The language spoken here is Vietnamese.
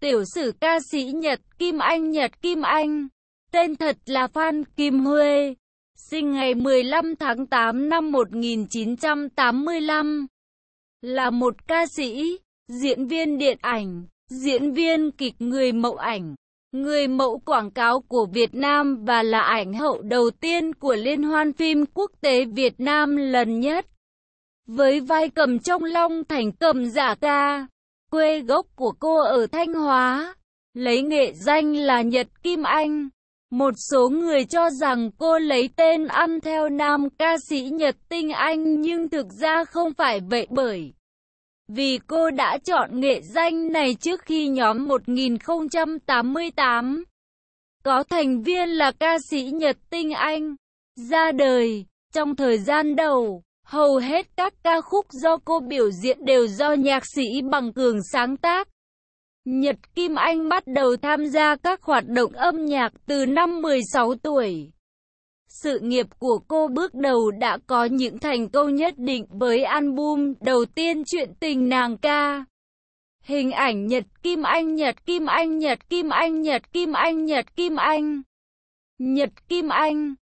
Tiểu sử ca sĩ Nhật Kim Anh Nhật Kim Anh, tên thật là Phan Kim Huê, sinh ngày 15 tháng 8 năm 1985, là một ca sĩ, diễn viên điện ảnh, diễn viên kịch người mẫu ảnh, người mẫu quảng cáo của Việt Nam và là ảnh hậu đầu tiên của Liên hoan phim quốc tế Việt Nam lần nhất. Với vai cầm trong long thành cầm giả ca. Quê gốc của cô ở Thanh Hóa, lấy nghệ danh là Nhật Kim Anh. Một số người cho rằng cô lấy tên ăn theo nam ca sĩ Nhật Tinh Anh nhưng thực ra không phải vậy bởi vì cô đã chọn nghệ danh này trước khi nhóm 1088 có thành viên là ca sĩ Nhật Tinh Anh ra đời trong thời gian đầu. Hầu hết các ca khúc do cô biểu diễn đều do nhạc sĩ Bằng Cường sáng tác. Nhật Kim Anh bắt đầu tham gia các hoạt động âm nhạc từ năm 16 tuổi. Sự nghiệp của cô bước đầu đã có những thành công nhất định với album đầu tiên Chuyện tình nàng ca. Hình ảnh Nhật Kim Anh Nhật Kim Anh Nhật Kim Anh Nhật Kim Anh Nhật Kim Anh Nhật Kim Anh